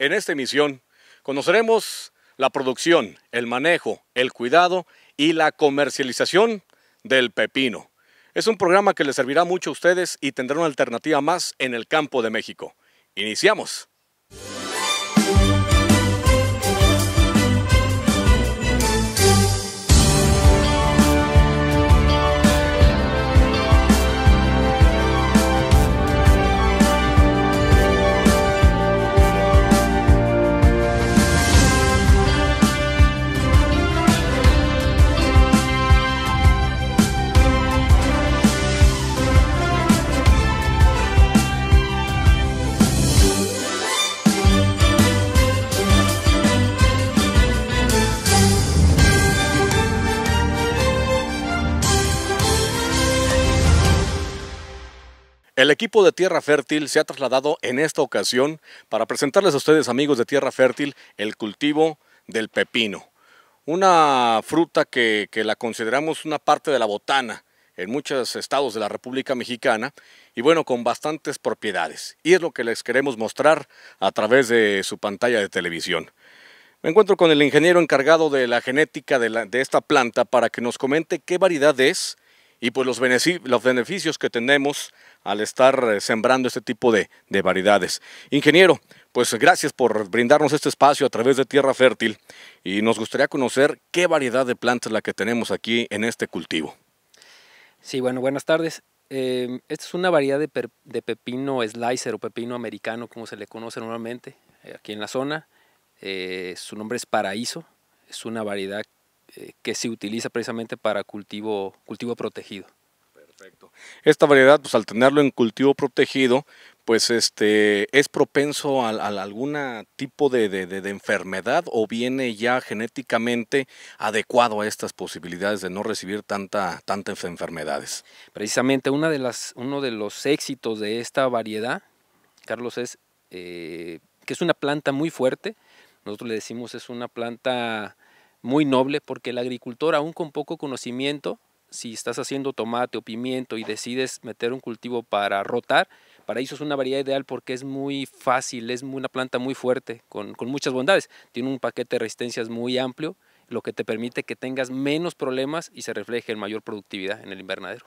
En esta emisión conoceremos la producción, el manejo, el cuidado y la comercialización del pepino. Es un programa que les servirá mucho a ustedes y tendrá una alternativa más en el campo de México. Iniciamos. El equipo de Tierra Fértil se ha trasladado en esta ocasión para presentarles a ustedes, amigos de Tierra Fértil, el cultivo del pepino. Una fruta que, la consideramos una parte de la botana en muchos estados de la República Mexicana y bueno, con bastantes propiedades. Y es lo que les queremos mostrar a través de su pantalla de televisión. Me encuentro con el ingeniero encargado de la genética de, de, esta planta para que nos comente qué variedad es y pues los beneficios que tenemos al estar eh, sembrando este tipo de, variedades. Ingeniero, pues gracias por brindarnos este espacio a través de Tierra Fértil y nos gustaría conocer qué variedad de plantas la que tenemos aquí en este cultivo. Sí, bueno, buenas tardes. Em, esta es una variedad de, pepino slicer o pepino americano, como se le conoce normalmente eh, aquí en la zona. Eh, su nombre es Paraíso. Es una variedad eh, que se utiliza precisamente para cultivo, cultivo protegido. Perfecto. Esta variedad, pues al tenerlo en cultivo protegido, pues este es propenso a, algún tipo de, enfermedad o viene ya genéticamente adecuado a estas posibilidades de no recibir tanta, tantas enfermedades. Precisamente una de las, uno de los éxitos de esta variedad, Carlos, es eh, que es una planta muy fuerte. Nosotros le decimos es una planta muy noble porque el agricultor, aún con poco conocimiento, si estás haciendo tomate o pimiento y decides meter un cultivo para rotar, paraíso es una variedad ideal porque es muy fácil, es una planta muy fuerte, con, muchas bondades. Tiene un paquete de resistencias muy amplio, lo que te permite que tengas menos problemas y se refleje en mayor productividad en el invernadero.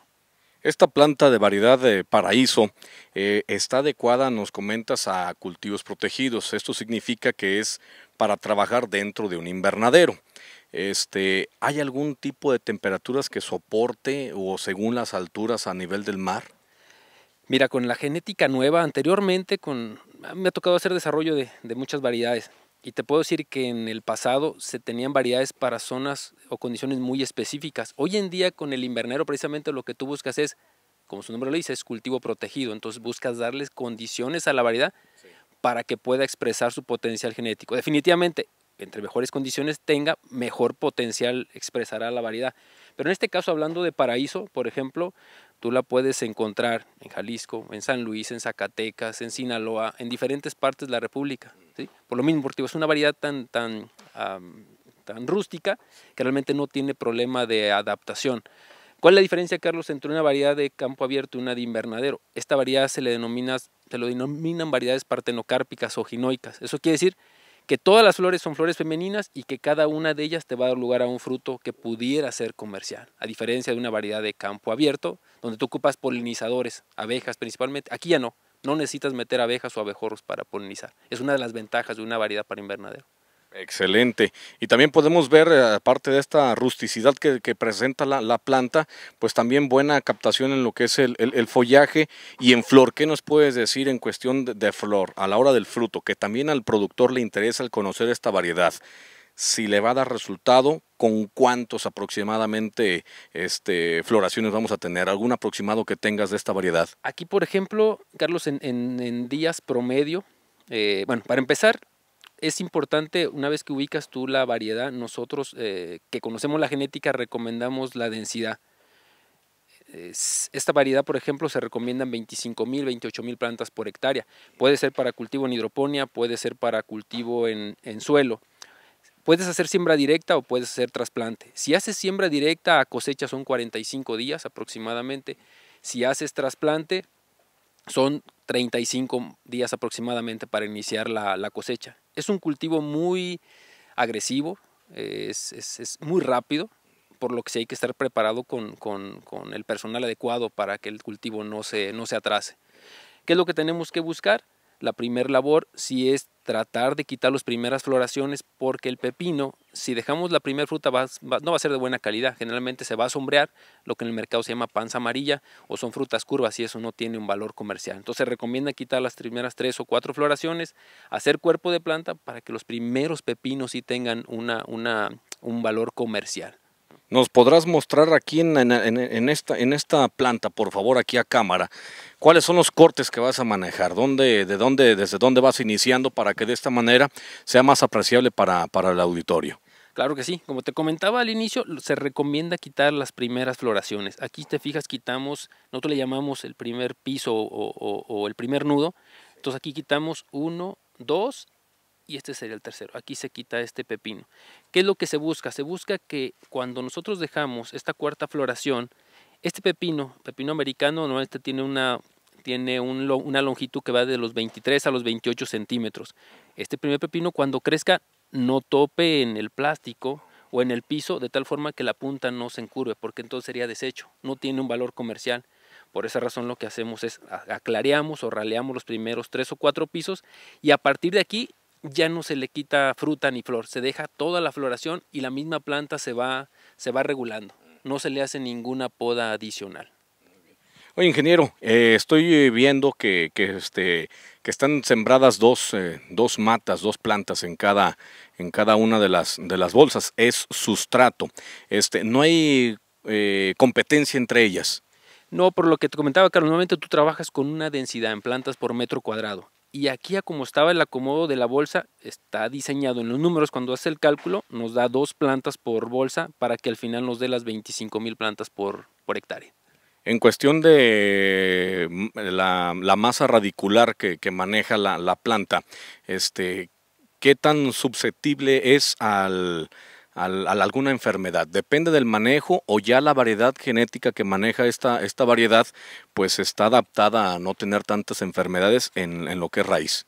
Esta planta de variedad de paraíso eh, está adecuada, nos comentas, a cultivos protegidos. Esto significa que es para trabajar dentro de un invernadero. Este, ¿Hay algún tipo de temperaturas que soporte o según las alturas a nivel del mar? Mira, con la genética nueva, anteriormente con, me ha tocado hacer desarrollo de, muchas variedades. Y te puedo decir que en el pasado se tenían variedades para zonas o condiciones muy específicas. Hoy en día con el invernadero precisamente lo que tú buscas es, como su nombre lo dice, es cultivo protegido. Entonces buscas darles condiciones a la variedad para que pueda expresar su potencial genético. Definitivamente, entre mejores condiciones tenga, mejor potencial expresará la variedad. Pero en este caso, hablando de paraíso, por ejemplo, tú la puedes encontrar en Jalisco, en San Luis, en Zacatecas, en Sinaloa, en diferentes partes de la República. Por lo mismo, porque es una variedad tan, tan, tan rústica que realmente no tiene problema de adaptación. ¿Cuál es la diferencia, Carlos, entre una variedad de campo abierto y una de invernadero? Esta variedad se le denomina, se lo denominan variedades partenocárpicas o ginoicas. Eso quiere decir que todas las flores son flores femeninas y que cada una de ellas te va a dar lugar a un fruto que pudiera ser comercial, a diferencia de una variedad de campo abierto, donde tú ocupas polinizadores, abejas principalmente. Aquí ya no, no necesitas meter abejas o abejorros para polinizar. Es una de las ventajas de una variedad para invernadero. Excelente. Y también podemos ver, eh, aparte de esta rusticidad que, presenta la, planta, pues también buena captación en lo que es el, follaje y en flor. ¿Qué nos puedes decir en cuestión de, flor a la hora del fruto? Que también al productor le interesa el conocer esta variedad. Si le va a dar resultado, con cuántos aproximadamente este, floraciones vamos a tener, algún aproximado que tengas de esta variedad. Aquí, por ejemplo, Carlos, en, días promedio, eh, bueno, para empezar, es importante, una vez que ubicas tú la variedad, nosotros eh, que conocemos la genética recomendamos la densidad. Esta variedad, por ejemplo, se recomiendan 25.000, 28.000 plantas por hectárea. Puede ser para cultivo en hidroponía, puede ser para cultivo en, en suelo. Puedes hacer siembra directa o puedes hacer trasplante. Si haces siembra directa a cosecha son 45 días aproximadamente. Si haces trasplante son 35 días aproximadamente para iniciar la, la cosecha. Es un cultivo muy agresivo, es, muy rápido, por lo que sí hay que estar preparado con, con, el personal adecuado para que el cultivo no se, no se atrase. ¿Qué es lo que tenemos que buscar? La primera labor sí es tratar de quitar las primeras floraciones porque el pepino, si dejamos la primera fruta, no va a ser de buena calidad. Generalmente se va a sombrear, lo que en el mercado se llama panza amarilla o son frutas curvas y eso no tiene un valor comercial. Entonces se recomienda quitar las primeras tres o cuatro floraciones, hacer cuerpo de planta para que los primeros pepinos sí tengan una, un valor comercial. ¿Nos podrás mostrar aquí en, esta, en esta planta, por favor, aquí a cámara, cuáles son los cortes que vas a manejar? ¿Dónde, de dónde, ¿Desde dónde vas iniciando para que de esta manera sea más apreciable para, el auditorio? Claro que sí, como te comentaba al inicio, se recomienda quitar las primeras floraciones. Aquí te fijas, quitamos, nosotros le llamamos el primer piso o, o el primer nudo. Entonces aquí quitamos uno, dos y este sería el tercero. Aquí se quita este pepino. ¿Qué es lo que se busca? Se busca que cuando nosotros dejamos esta cuarta floración, este pepino, pepino americano, no, este tiene una tiene una longitud que va de los 23 a los 28 centímetros. Este primer pepino cuando crezca no tope en el plástico o en el piso de tal forma que la punta no se encurve porque entonces sería desecho, no tiene un valor comercial. Por esa razón lo que hacemos es aclareamos o raleamos los primeros tres o cuatro pisos y a partir de aquí ya no se le quita fruta ni flor, se deja toda la floración y la misma planta se va, se va regulando, no se le hace ninguna poda adicional. Oye, ingeniero, eh, estoy eh, viendo que, este, que están sembradas eh, dos, matas, dos plantas en cada, en cada una de las, de las bolsas. Es sustrato. Este, no hay competencia entre ellas. No, por lo que te comentaba, Carlos, normalmente tú trabajas con una densidad en plantas por metro cuadrado. Y aquí a como estaba el acomodo de la bolsa, está diseñado en los números cuando hace el cálculo, nos da dos plantas por bolsa para que al final nos dé las 25 mil plantas por, hectárea. En cuestión de mm, la, masa radicular que, maneja la, la, planta, este, ¿qué tan susceptible es al, a, alguna enfermedad. Depende del manejo o ya la variedad genética que maneja esta, esta variedad, pues está adaptada a no tener tantas enfermedades en, lo que es raíz.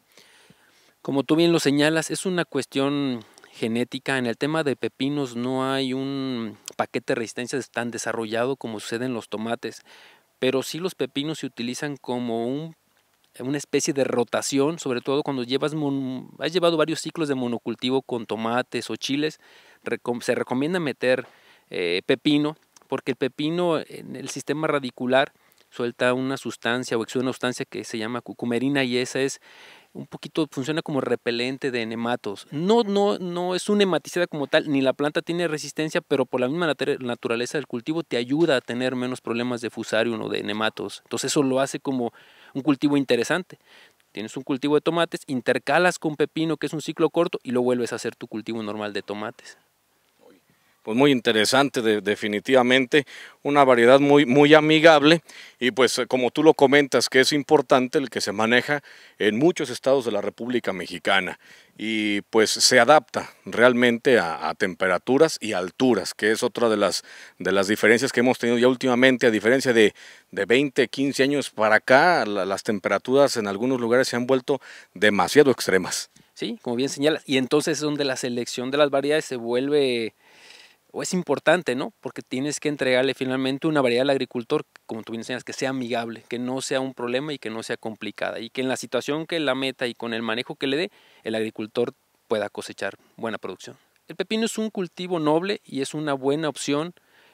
Como tú bien lo señalas, es una cuestión genética. En el tema de pepinos no hay un paquete de resistencias tan desarrollado como sucede en los tomates, pero sí los pepinos se utilizan como una especie de rotación, sobre todo cuando llevas has llevado varios ciclos de monocultivo con tomates o chiles, se recomienda meter eh, pepino porque el pepino en el sistema radicular suelta una sustancia o exuda una sustancia que se llama cucumerina y esa es un poquito funciona como repelente de nematos. No, no, no es un nematicida como tal, ni la planta tiene resistencia, pero por la misma naturaleza del cultivo te ayuda a tener menos problemas de fusarium o de nematos. Entonces eso lo hace como un cultivo interesante. Tienes un cultivo de tomates, intercalas con pepino, que es un ciclo corto, y lo vuelves a hacer tu cultivo normal de tomates pues muy interesante, definitivamente, una variedad muy, muy amigable y pues como tú lo comentas, que es importante el que se maneja en muchos estados de la República Mexicana y pues se adapta realmente a, temperaturas y alturas, que es otra de las, de las diferencias que hemos tenido ya últimamente, a diferencia de, 20, 15 años para acá, las temperaturas en algunos lugares se han vuelto demasiado extremas. Sí, como bien señalas, y entonces es donde la selección de las variedades se vuelve es importante, ¿no? Porque tienes que entregarle finalmente una variedad al agricultor, como tú bien enseñas, que sea amigable, que no sea un problema y que no sea complicada. Y que en la situación que la meta y con el manejo que le dé, el agricultor pueda cosechar buena producción. El pepino es un cultivo noble y es una buena opción.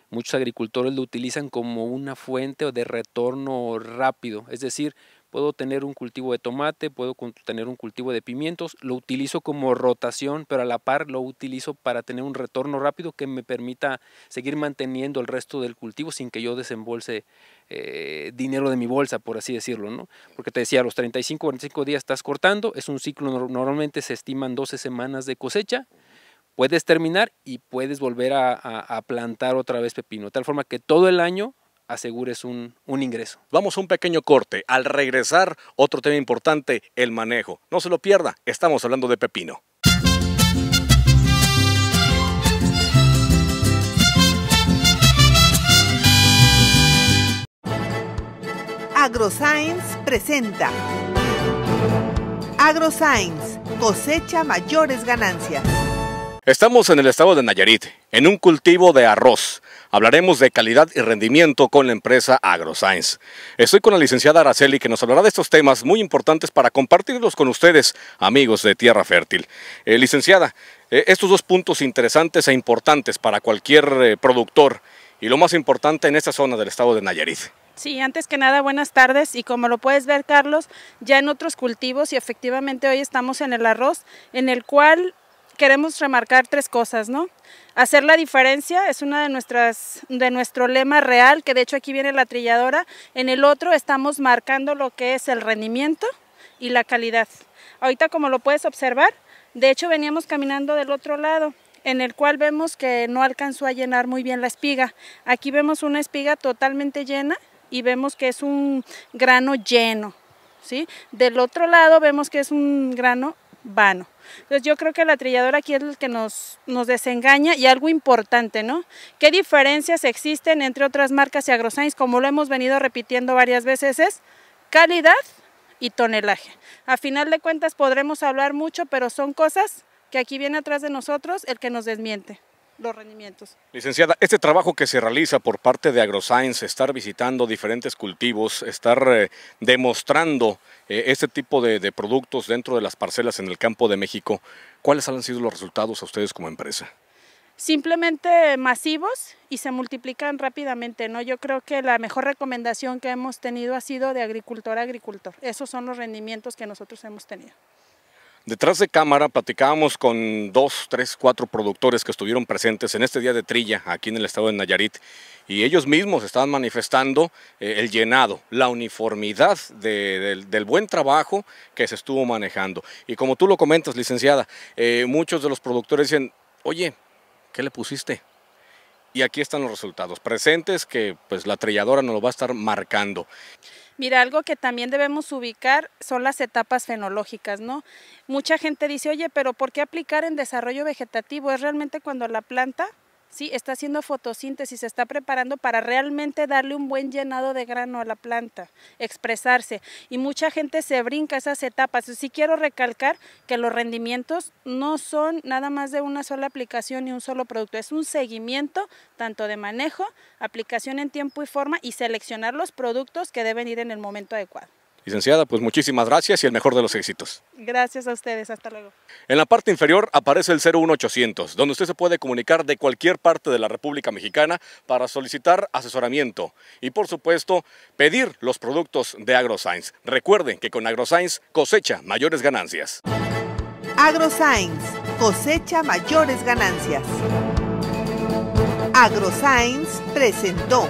Muchos agricultores lo utilizan como una fuente de retorno rápido, es decir, puedo tener un cultivo de tomate, puedo tener un cultivo de pimientos, lo utilizo como rotación, pero a la par lo utilizo para tener un retorno rápido que me permita seguir manteniendo el resto del cultivo sin que yo desembolse eh, dinero de mi bolsa, por así decirlo, ¿no? Porque te decía, a los 35, 45 días estás cortando, es un ciclo, normalmente se estiman 12 semanas de cosecha, puedes terminar y puedes volver a plantar otra vez pepino, de tal forma que todo el año asegures un, ingreso. Vamos a un pequeño corte. Al regresar, otro tema importante, el manejo. No se lo pierda, estamos hablando de pepino. AgroScience presenta AgroScience cosecha mayores ganancias. Estamos en el estado de Nayarit, en un cultivo de arroz. Hablaremos de calidad y rendimiento con la empresa AgroScience. Estoy con la licenciada Araceli que nos hablará de estos temas muy importantes para compartirlos con ustedes, amigos de Tierra Fértil. Eh, licenciada, eh, estos dos puntos interesantes e importantes para cualquier eh, productor y lo más importante en esta zona del estado de Nayarit. Sí, antes que nada, buenas tardes. Y como lo puedes ver, Carlos, ya en otros cultivos y efectivamente hoy estamos en el arroz, en el cual queremos remarcar tres cosas, ¿no? Hacer la diferencia es una de nuestras de nuestro lema real, que de hecho aquí viene la trilladora. En el otro estamos marcando lo que es el rendimiento y la calidad. Ahorita como lo puedes observar, de hecho veníamos caminando del otro lado en el cual vemos que no alcanzó a llenar muy bien la espiga. Aquí vemos una espiga totalmente llena y vemos que es un grano lleno, ¿sí? Del otro lado vemos que es un grano vano. Entonces yo creo que la trilladora aquí es el que nos, desengaña y algo importante, ¿no? ¿Qué diferencias existen entre otras marcas y agrosains? Como lo hemos venido repitiendo varias veces, es calidad y tonelaje. A final de cuentas podremos hablar mucho, pero son cosas que aquí viene atrás de nosotros el que nos desmiente los rendimientos. Licenciada, este trabajo que se realiza por parte de AgroScience, estar visitando diferentes cultivos, estar eh, demostrando eh, este tipo de, de, productos dentro de las parcelas en el campo de México, ¿cuáles han sido los resultados a ustedes como empresa? Simplemente masivos y se multiplican rápidamente, ¿no? Yo creo que la mejor recomendación que hemos tenido ha sido de agricultor a agricultor. Esos son los rendimientos que nosotros hemos tenido. Detrás de cámara platicábamos con dos, tres, cuatro productores que estuvieron presentes en este día de trilla aquí en el estado de Nayarit y ellos mismos estaban manifestando eh, el llenado, la uniformidad del, buen trabajo que se estuvo manejando. Y como tú lo comentas, licenciada, eh, muchos de los productores dicen, oye, ¿qué le pusiste? Y aquí están los resultados presentes que pues la trilladora nos lo va a estar marcando. Mira, algo que también debemos ubicar son las etapas fenológicas, ¿no? Mucha gente dice, oye, pero ¿por qué aplicar en desarrollo vegetativo? Es realmente cuando la planta ¿sí? está haciendo fotosíntesis, se está preparando para realmente darle un buen llenado de grano a la planta, expresarse. Y mucha gente se brinca esas etapas. Sí quiero recalcar que los rendimientos no son nada más de una sola aplicación y un solo producto, es un seguimiento tanto de manejo, aplicación en tiempo y forma y seleccionar los productos que deben ir en el momento adecuado. Licenciada, pues muchísimas gracias y el mejor de los éxitos. Gracias a ustedes, hasta luego. En la parte inferior aparece el 01800, donde usted se puede comunicar de cualquier parte de la República Mexicana para solicitar asesoramiento y por supuesto pedir los productos de AgroScience. Recuerden que con AgroScience cosecha mayores ganancias. AgroScience cosecha mayores ganancias. AgroScience presentó.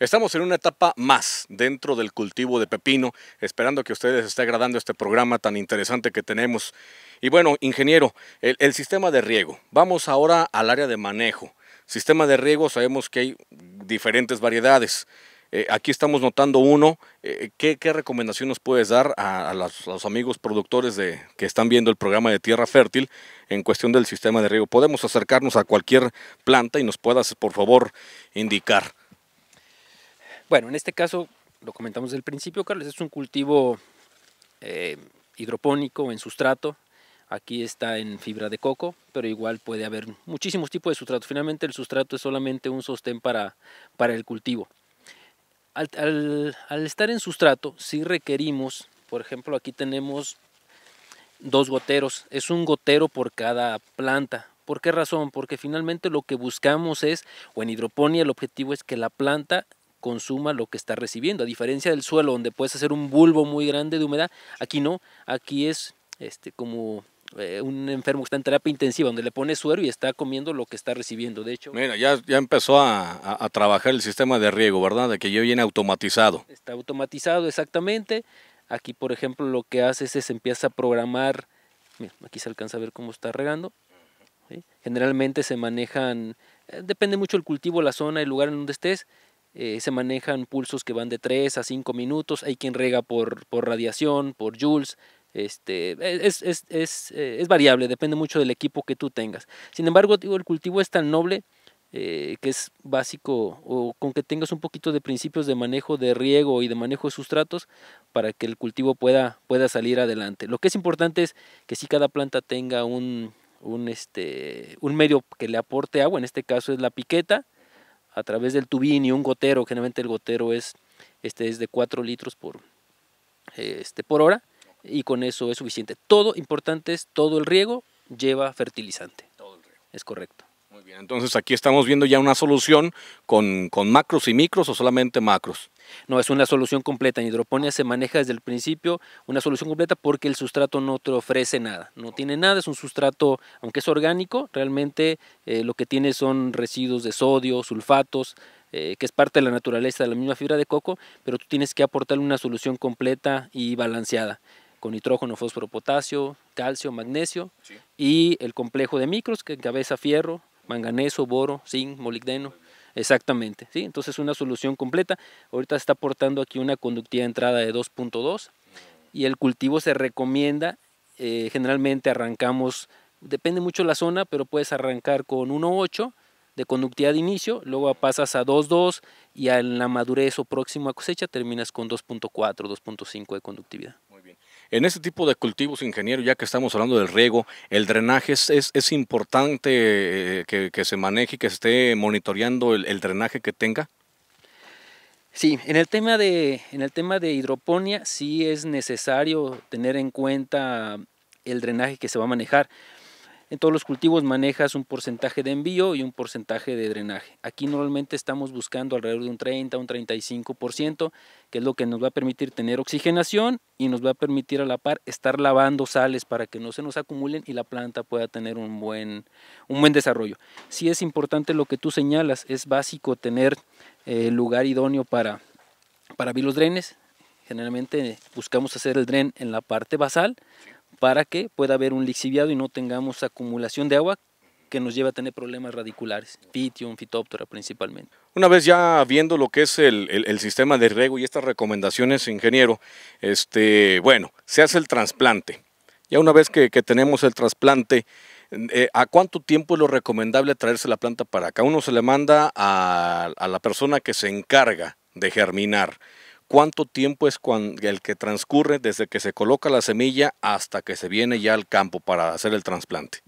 Estamos en una etapa más dentro del cultivo de pepino, esperando que ustedes esté agradando este programa tan interesante que tenemos. Y bueno, ingeniero, el, sistema de riego. Vamos ahora al área de manejo. Sistema de riego, sabemos que hay diferentes variedades. Eh, aquí estamos notando uno. Eh, ¿qué, recomendación nos puedes dar a, los, a, los, amigos productores de, que están viendo el programa de Tierra Fértil en cuestión del sistema de riego? Podemos acercarnos a cualquier planta y nos puedas, por favor, indicar. Bueno, en este caso, lo comentamos desde principio, Carlos, es un cultivo eh, hidropónico en sustrato. Aquí está en fibra de coco, pero igual puede haber muchísimos tipos de sustrato. Finalmente el sustrato es solamente un sostén para, para el cultivo. Al, estar en sustrato, si requerimos, por ejemplo, aquí tenemos dos goteros. Es un gotero por cada planta. ¿Por qué razón? Porque finalmente lo que buscamos es, o en hidroponía el objetivo es que la planta consuma lo que está recibiendo. A diferencia del suelo, donde puedes hacer un bulbo muy grande de humedad, aquí no, aquí es este, como eh, un enfermo que está en terapia intensiva, donde le pone suero y está comiendo lo que está recibiendo. De hecho, mira, ya, ya empezó a, a, trabajar el sistema de riego, ¿verdad? De que ya viene automatizado. Está automatizado, exactamente. Aquí, por ejemplo, lo que hace es empieza a programar. aquí se alcanza a ver cómo está regando. Generalmente se manejan, eh, depende mucho el cultivo, la zona, el lugar en donde estés eh, se manejan pulsos que van de 3 a 5 minutos. Hay quien rega por, por radiación, por joules. Este, e-, es, es, es, eh, es, variable, depende mucho del equipo que tú tengas. Sin embargo, el cultivo es tan noble eh, que es básico o con que tengas un poquito de principios de manejo de riego y de manejo de sustratos para que el cultivo pueda, pueda salir adelante. Lo que es importante es que si cada planta tenga un, un, este, un medio que le aporte agua, en este caso es la piqueta, a través del tubín y un gotero, generalmente el gotero es, este es de 4 litros por, este, por hora y con eso es suficiente. Todo, importante es, todo el riego lleva fertilizante. Todo el riego. Es correcto. Muy bien, entonces aquí estamos viendo ya una solución con macros y micros o solamente macros. No es una solución completa. En hidroponía se maneja desde el principio una solución completa porque el sustrato no te ofrece nada. No tiene nada, es un sustrato, aunque es orgánico, realmente eh, lo que tiene son residuos de sodio, sulfatos, eh, que es parte de la naturaleza de la misma fibra de coco, pero tú tienes que aportarle una solución completa y balanceada con nitrógeno, fósforo, potasio, calcio, magnesio y el complejo de micros que encabeza fierro, manganeso, boro, zinc, molibdeno. Exactamente, ¿sí? Entonces una solución completa. Ahorita está aportando aquí una conductividad de entrada de 2.2 y el cultivo se recomienda, eh, generalmente arrancamos, depende mucho la zona, pero puedes arrancar con 1.8 de conductividad de inicio, luego pasas a 2.2 y en la madurez o próxima cosecha terminas con 2.4, 2.5 de conductividad. En este tipo de cultivos, ingeniero, ya que estamos hablando del riego, el drenaje es, es, importante eh, que, se maneje y que se esté monitoreando el, drenaje que tenga. Sí, en el, tema de, en el tema de hidroponía sí es necesario tener en cuenta el drenaje que se va a manejar en todos los cultivos manejas un porcentaje de envío y un porcentaje de drenaje. Aquí normalmente estamos buscando alrededor de un 30, un 35%, que es lo que nos va a permitir tener oxigenación y nos va a permitir a la par estar lavando sales para que no se nos acumulen y la planta pueda tener un buen, un buen desarrollo. Si es importante lo que tú señalas, es básico tener eh, el lugar idóneo para, para abrir los drenes. Generalmente buscamos hacer el dren en la parte basal para que pueda haber un lixiviado y no tengamos acumulación de agua que nos lleva a tener problemas radiculares, pitium, fitóptora principalmente. Una vez ya viendo lo que es el, sistema de riego y estas recomendaciones, ingeniero, este, bueno, se hace el trasplante. Ya una vez que, tenemos el trasplante, eh, ¿a cuánto tiempo es lo recomendable traerse la planta para acá? Uno se le manda a, a la persona que se encarga de germinar cuánto tiempo es el que transcurre desde que se coloca la semilla hasta que se viene ya al campo para hacer el trasplante.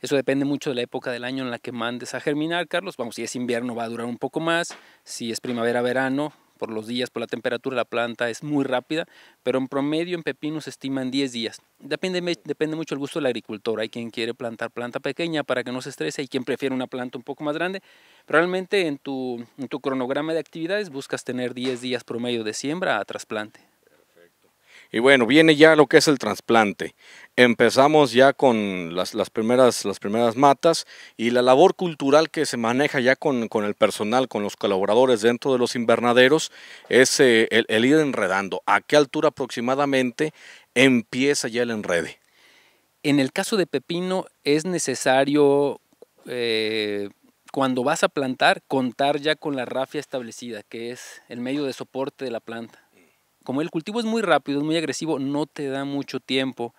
Eso depende mucho de la época del año en la que mandes a germinar, Carlos. Vamos, si es invierno va a durar un poco más, si es primavera, verano por los días, por la temperatura la planta, es muy rápida, pero en promedio en pepino se estiman 10 días. Depende, mucho el gusto del agricultor, hay quien quiere plantar planta pequeña para que no se estrese, hay quien prefiere una planta un poco más grande, realmente en tu, en tu cronograma de actividades buscas tener 10 días promedio de siembra a trasplante. Y bueno, viene ya lo que es el trasplante. Empezamos ya con las, primeras, las primeras matas y la labor cultural que se maneja ya con, el personal, con los colaboradores dentro de los invernaderos, es eh, el, ir enredando. ¿A qué altura aproximadamente empieza ya el enrede? En el caso de pepino es necesario, eh, cuando vas a plantar, contar ya con la rafia establecida, que es el medio de soporte de la planta como el cultivo es muy rápido, es muy agresivo, no te da mucho tiempo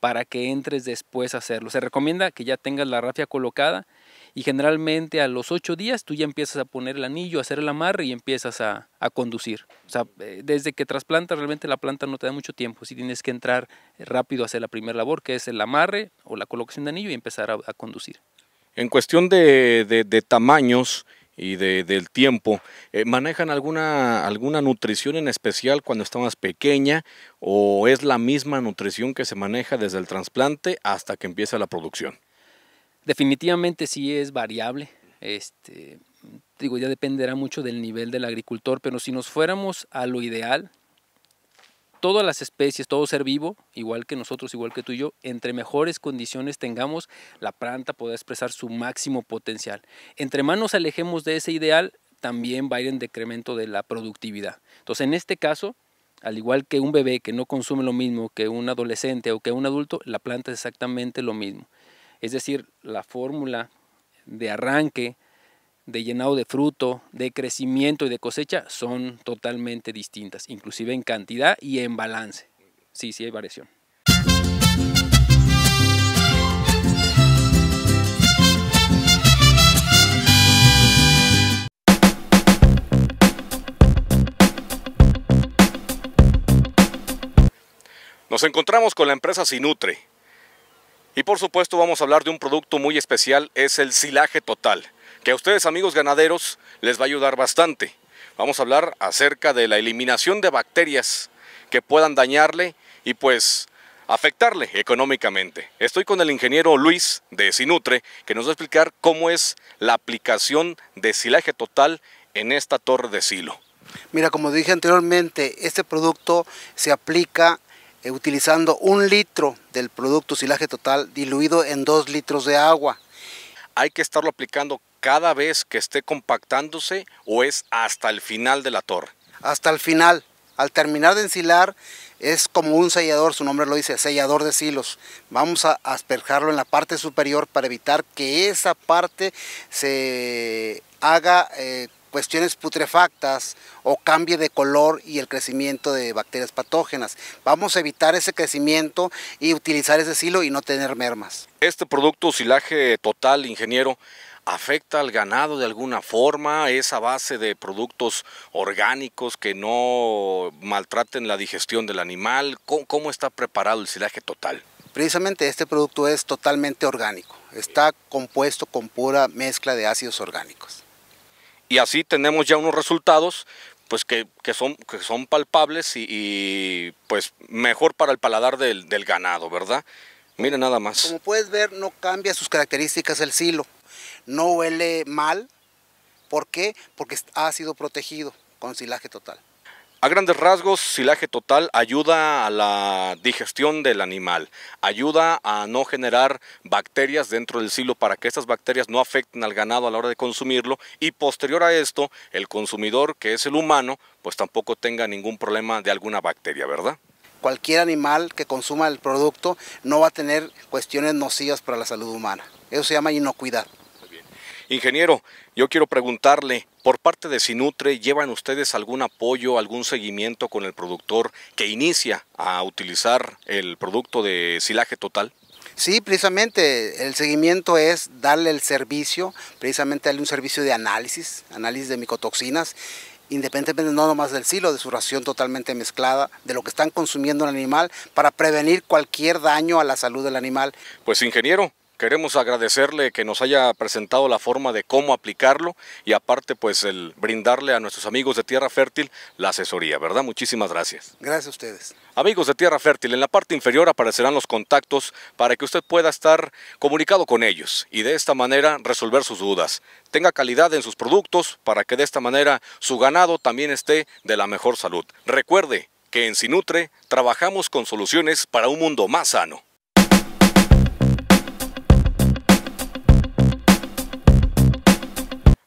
para que entres después a hacerlo. Se recomienda que ya tengas la rafia colocada y generalmente a los ocho días tú ya empiezas a poner el anillo, a hacer el amarre y empiezas a, conducir. O sea, eh, desde que trasplantas realmente la planta no te da mucho tiempo, si tienes que entrar rápido a hacer la primera labor, que es el amarre o la colocación de anillo y empezar a, conducir. En cuestión de, de tamaños, y de, del tiempo. Eh, ¿Manejan alguna, alguna nutrición en especial cuando está más pequeña o es la misma nutrición que se maneja desde el trasplante hasta que empieza la producción? Definitivamente sí es variable. Este, digo, ya dependerá mucho del nivel del agricultor, pero si nos fuéramos a lo ideal, todas las especies, todo ser vivo, igual que nosotros, igual que tú y yo, entre mejores condiciones tengamos, la planta podrá expresar su máximo potencial. Entre más nos alejemos de ese ideal, también va a ir en decremento de la productividad. Entonces, en este caso, al igual que un bebé que no consume lo mismo que un adolescente o que un adulto, la planta es exactamente lo mismo. Es decir, la fórmula de arranque de llenado de fruto, de crecimiento y de cosecha son totalmente distintas, inclusive en cantidad y en balance. Sí, sí hay variación. Nos encontramos con la empresa Sinutre y por supuesto vamos a hablar de un producto muy especial, es el silaje total que a ustedes amigos ganaderos les va a ayudar bastante. Vamos a hablar acerca de la eliminación de bacterias que puedan dañarle y pues afectarle económicamente. Estoy con el ingeniero Luis de Sinutre que nos va a explicar cómo es la aplicación de silaje total en esta torre de silo. Mira, como dije anteriormente, este producto se aplica eh, utilizando un litro del producto silaje total diluido en dos litros de agua. Hay que estarlo aplicando cada vez que esté compactándose o es hasta el final de la torre? Hasta el final. Al terminar de ensilar es como un sellador, su nombre lo dice, sellador de silos. Vamos a asperjarlo en la parte superior para evitar que esa parte se haga eh, cuestiones putrefactas o cambie de color y el crecimiento de bacterias patógenas. Vamos a evitar ese crecimiento y utilizar ese silo y no tener mermas. Este producto silaje total, ingeniero, afecta al ganado de alguna forma, esa base de productos orgánicos que no maltraten la digestión del animal. ¿Cómo, está preparado el silaje total? Precisamente este producto es totalmente orgánico, está compuesto con pura mezcla de ácidos orgánicos. Y así tenemos ya unos resultados pues que, son, que son palpables y, pues mejor para el paladar del, ganado, ¿verdad? Mira nada más. Como puedes ver, no cambia sus características el silo no huele mal. ¿Por qué? Porque ha sido protegido con silaje total. A grandes rasgos, silaje total ayuda a la digestión del animal, ayuda a no generar bacterias dentro del silo para que estas bacterias no afecten al ganado a la hora de consumirlo y posterior a esto, el consumidor, que es el humano, pues tampoco tenga ningún problema de alguna bacteria, ¿verdad? Cualquier animal que consuma el producto no va a tener cuestiones nocivas para la salud humana. Eso se llama inocuidad. Ingeniero, yo quiero preguntarle, por parte de Sinutre, ¿llevan ustedes algún apoyo, algún seguimiento con el productor que inicia a utilizar el producto de silaje total? Sí, precisamente el seguimiento es darle el servicio, precisamente darle un servicio de análisis, análisis de micotoxinas, independientemente no nomás del silo, de su ración totalmente mezclada, de lo que están consumiendo el animal, para prevenir cualquier daño a la salud del animal. Pues ingeniero, Queremos agradecerle que nos haya presentado la forma de cómo aplicarlo y aparte pues el brindarle a nuestros amigos de Tierra Fértil la asesoría, ¿verdad? Muchísimas gracias. Gracias a ustedes. Amigos de Tierra Fértil, en la parte inferior aparecerán los contactos para que usted pueda estar comunicado con ellos y de esta manera resolver sus dudas. Tenga calidad en sus productos para que de esta manera su ganado también esté de la mejor salud. Recuerde que en Sinutre trabajamos con soluciones para un mundo más sano.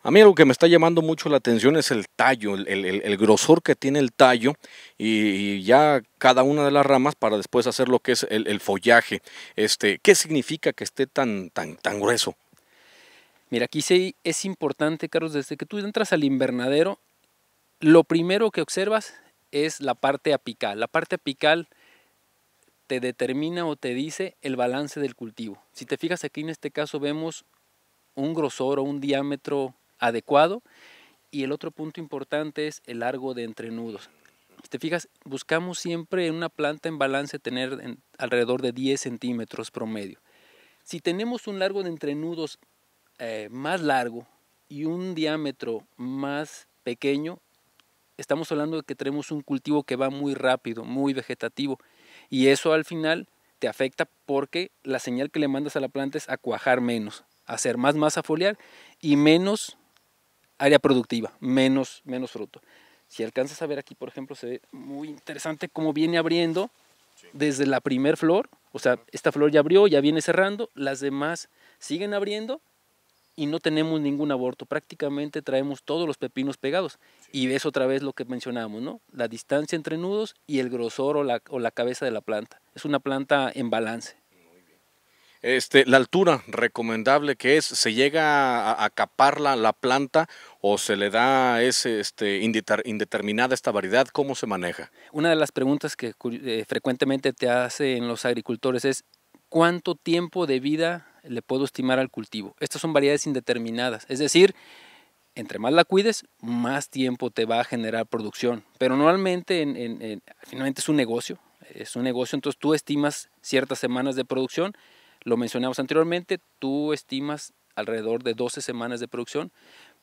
A mí algo que me está llamando mucho la atención es el tallo, el, grosor que tiene el tallo y, ya cada una de las ramas para después hacer lo que es el, follaje. Este, ¿Qué significa que esté tan, tan, tan grueso? Mira, aquí sí es importante, Carlos, desde que tú entras al invernadero, lo primero que observas es la parte apical. La parte apical te determina o te dice el balance del cultivo. Si te fijas aquí en este caso vemos un grosor o un diámetro adecuado. Y el otro punto importante es el largo de entrenudos. Si te fijas, buscamos siempre en una planta en balance tener alrededor de 10 centímetros promedio. Si tenemos un largo de entrenudos eh, más largo y un diámetro más pequeño, estamos hablando de que tenemos un cultivo que va muy rápido, muy vegetativo. Y eso al final te afecta porque la señal que le mandas a la planta es a cuajar menos, hacer más masa foliar y menos área productiva, menos, menos fruto. Si alcanzas a ver aquí, por ejemplo, se ve muy interesante cómo viene abriendo desde la primer flor. O sea, esta flor ya abrió, ya viene cerrando, las demás siguen abriendo y no tenemos ningún aborto. Prácticamente traemos todos los pepinos pegados. Y ves otra vez lo que mencionábamos, ¿no? La distancia entre nudos y el grosor o la, o la cabeza de la planta. Es una planta en balance. Este, la altura recomendable que es, ¿se llega a capar la, planta o se le da ese, este, indeterminada esta variedad? ¿Cómo se maneja? Una de las preguntas que eh, frecuentemente te hacen los agricultores es ¿cuánto tiempo de vida le puedo estimar al cultivo? Estas son variedades indeterminadas, es decir, entre más la cuides, más tiempo te va a generar producción. Pero normalmente, en, finalmente es un negocio, es un negocio, entonces tú estimas ciertas semanas de producción lo mencionamos anteriormente, tú estimas alrededor de 12 semanas de producción,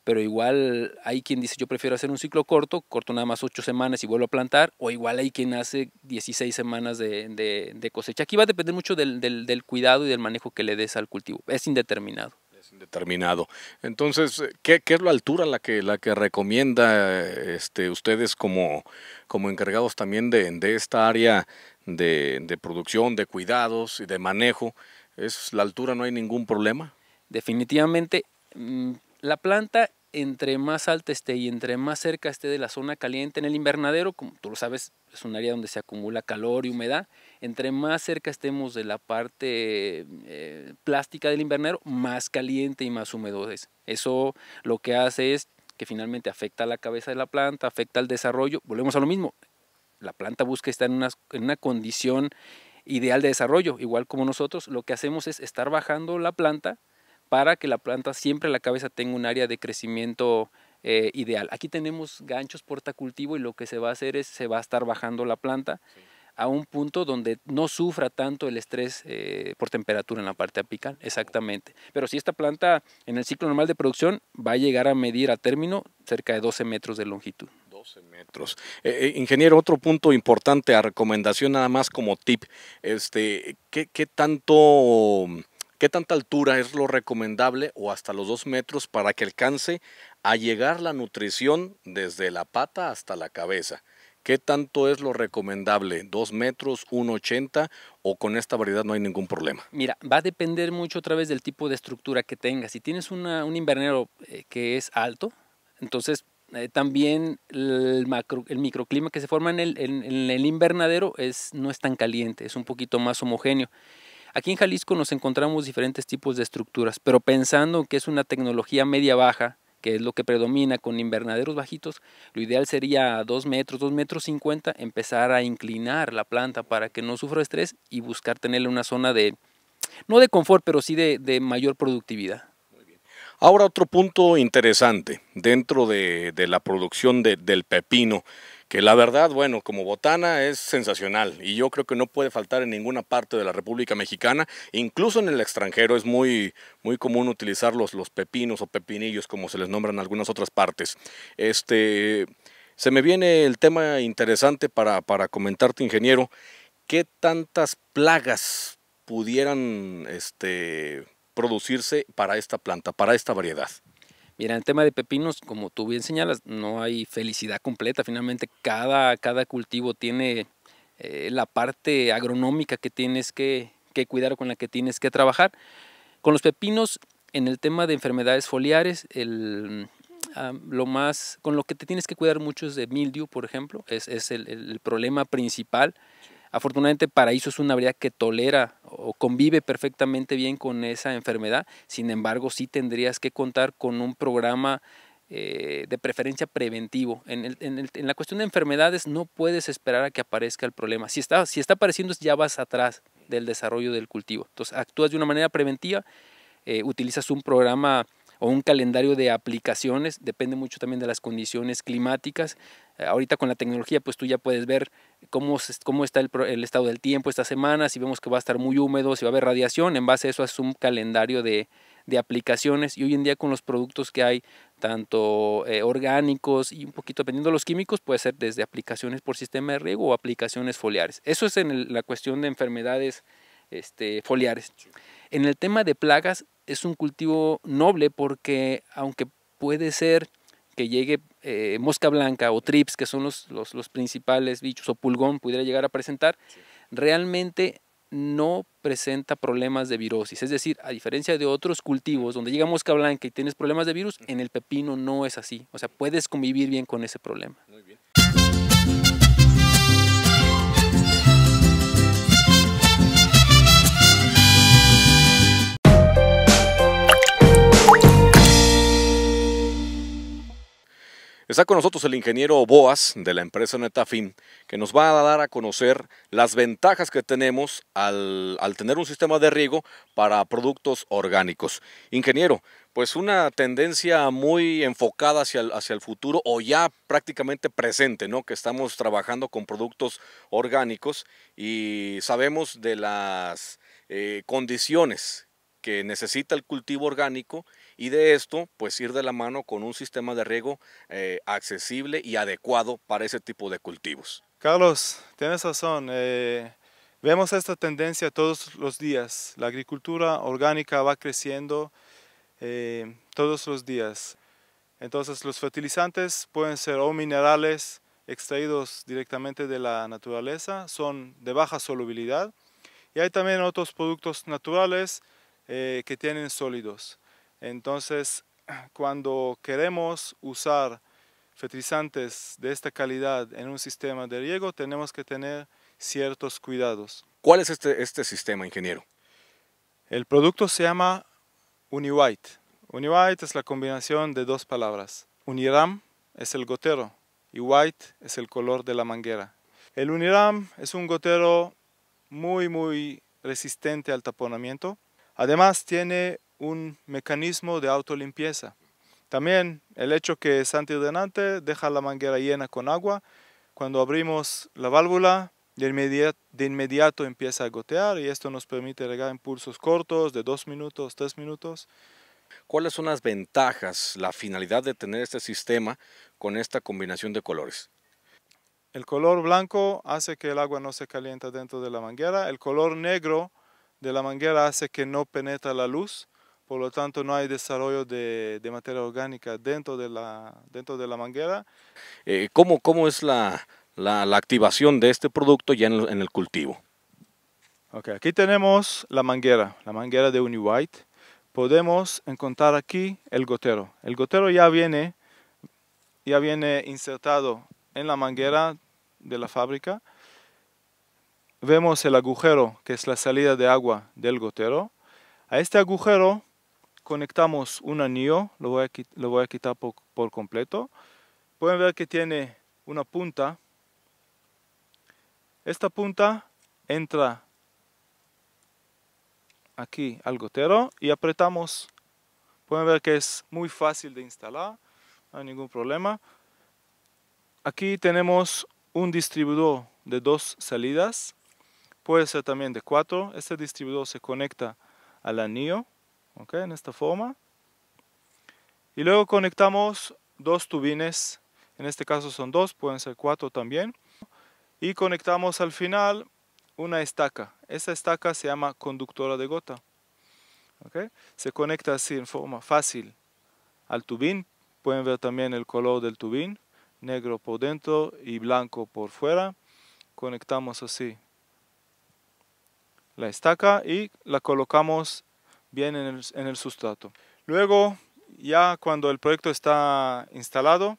pero igual hay quien dice yo prefiero hacer un ciclo corto, corto nada más 8 semanas y vuelvo a plantar, o igual hay quien hace 16 semanas de, cosecha. Aquí va a depender mucho del, cuidado y del manejo que le des al cultivo, es indeterminado es indeterminado Entonces, ¿qué, es la altura la que, la que recomienda este, ustedes como, como encargados también de, esta área de, de, producción, de cuidados y de manejo? Es la altura, no hay ningún problema. Definitivamente, mm, la planta entre más alta esté y entre más cerca esté de la zona caliente en el invernadero, como tú lo sabes, es un área donde se acumula calor y humedad, entre más cerca estemos de la parte eh, plástica del invernadero, más caliente y más húmedo es. Eso lo que hace es que finalmente afecta a la cabeza de la planta, afecta al desarrollo, volvemos a lo mismo, la planta busca estar en una, en una condición ideal de desarrollo. Igual como nosotros, lo que hacemos es estar bajando la planta para que la planta siempre la cabeza tenga un área de crecimiento eh, ideal. Aquí tenemos ganchos portacultivo y lo que se va a hacer es se va a estar bajando la planta a un punto donde no sufra tanto el estrés eh, por temperatura en la parte apical, exactamente. Pero si esta planta en el ciclo normal de producción va a llegar a medir a término cerca de 12 metros de longitud. 12 metros. Eh, eh, ingeniero, otro punto importante a recomendación, nada más como tip, este, ¿qué, tanto... ¿Qué tanta altura es lo recomendable o hasta los 2 metros para que alcance a llegar la nutrición desde la pata hasta la cabeza? ¿Qué tanto es lo recomendable? ¿Dos metros, 1,80 o con esta variedad no hay ningún problema? Mira, va a depender mucho otra vez del tipo de estructura que tengas. Si tienes un invernero eh, que es alto, entonces eh, también el, microclima que se forma en el, invernadero es, no es tan caliente, es un poquito más homogéneo. Aquí en Jalisco nos encontramos diferentes tipos de estructuras, pero pensando que es una tecnología media-baja, que es lo que predomina con invernaderos bajitos, lo ideal sería a 2 metros, 2 metros 50, empezar a inclinar la planta para que no sufra estrés y buscar tenerle una zona de, no de confort, pero sí de mayor productividad. Ahora otro punto interesante dentro de, la producción del pepino, que la verdad, bueno, como botana es sensacional y yo creo que no puede faltar en ninguna parte de la República Mexicana, incluso en el extranjero es muy, muy común utilizar los, pepinos o pepinillos como se les nombran en algunas otras partes. Este, se me viene el tema interesante para, comentarte, ingeniero, ¿qué tantas plagas pudieran... Este, producirse para esta planta, para esta variedad? Mira, en el tema de pepinos, como tú bien señalas, no hay felicidad completa. Finalmente, cada, cada cultivo tiene eh, la parte agronómica que tienes que, que cuidar, con la que tienes que trabajar. Con los pepinos, en el tema de enfermedades foliares, mm, lo más, con lo que te tienes que cuidar mucho es de mildew, por ejemplo, es, el, problema principal. Afortunadamente, Paraíso es una variedad que tolera o convive perfectamente bien con esa enfermedad. Sin embargo, sí tendrías que contar con un programa eh, de preferencia preventivo. En, la cuestión de enfermedades no puedes esperar a que aparezca el problema. Si está, si está apareciendo ya vas atrás del desarrollo del cultivo. Entonces actúas de una manera preventiva, eh, utilizas un programa un calendario de aplicaciones, depende mucho también de las condiciones climáticas. Eh, ahorita con la tecnología, pues tú ya puedes ver cómo, cómo está el, estado del tiempo esta semana, si vemos que va a estar muy húmedo, si va a haber radiación, en base a eso es un calendario de, aplicaciones y hoy en día con los productos que hay, tanto eh, orgánicos y un poquito dependiendo de los químicos, puede ser desde aplicaciones por sistema de riego o aplicaciones foliares. Eso es en la cuestión de enfermedades este, foliares. En el tema de plagas, es un cultivo noble porque aunque puede ser que llegue eh, mosca blanca o trips, que son los, principales bichos, o pulgón pudiera llegar a presentar, realmente no presenta problemas de virosis. Es decir, a diferencia de otros cultivos donde llega mosca blanca y tienes problemas de virus, en el pepino no es así. O sea, puedes convivir bien con ese problema. Muy bien. Está con nosotros el ingeniero Boas de la empresa Netafim, que nos va a dar a conocer las ventajas que tenemos al, tener un sistema de riego para productos orgánicos. Ingeniero, pues una tendencia muy enfocada hacia el, hacia el futuro o ya prácticamente presente, ¿no? Que estamos trabajando con productos orgánicos y sabemos de las eh, condiciones que necesita el cultivo orgánico y de esto pues ir de la mano con un sistema de riego eh, accesible y adecuado para ese tipo de cultivos. Carlos, tienes razón. Eh, vemos esta tendencia todos los días. La agricultura orgánica va creciendo eh, todos los días. Entonces los fertilizantes pueden ser o minerales extraídos directamente de la naturaleza, son de baja solubilidad y hay también otros productos naturales que tienen sólidos. Entonces, cuando queremos usar fertilizantes de esta calidad en un sistema de riego, tenemos que tener ciertos cuidados. ¿Cuál es este, este, sistema, ingeniero? El producto se llama Uniwhite. Uniwhite es la combinación de dos palabras. Uniram es el gotero y white es el color de la manguera. El Uniram es un gotero muy, muy resistente al taponamiento. Además tiene un mecanismo de autolimpieza. También el hecho que es Denante deja la manguera llena con agua, cuando abrimos la válvula, de inmediato, empieza a gotear y esto nos permite regar impulsos cortos de dos minutos, tres minutos. ¿Cuáles son las ventajas, la finalidad de tener este sistema con esta combinación de colores? El color blanco hace que el agua no se calienta dentro de la manguera. El color negro de la manguera hace que no penetra la luz por lo tanto no hay desarrollo de, de materia orgánica dentro de la, dentro de la manguera. Eh, ¿cómo, ¿Cómo, es la, la, activación de este producto ya en el, cultivo? Okay, aquí tenemos la manguera, la manguera de Uniwhite. Podemos encontrar aquí el gotero. El gotero ya viene, ya viene insertado en la manguera de la fábrica. Vemos el agujero que es la salida de agua del gotero. A este agujero conectamos un anillo, lo voy a, lo voy a quitar por, por completo. Pueden ver que tiene una punta. Esta punta entra aquí al gotero y apretamos. Pueden ver que es muy fácil de instalar, no hay ningún problema. Aquí tenemos un distribuidor de dos salidas, puede ser también de cuatro. Este distribuidor se conecta al anillo en esta forma. Y luego conectamos dos tubines, en este caso son dos, pueden ser cuatro también. Y conectamos al final una estaca. Esa estaca se llama conductora de gota. Se conecta así en forma fácil al tubín. Pueden ver también el color del tubín, negro por dentro y blanco por fuera. Conectamos así la estaca y la colocamos bien en el, sustrato. Luego, ya cuando el proyecto está instalado,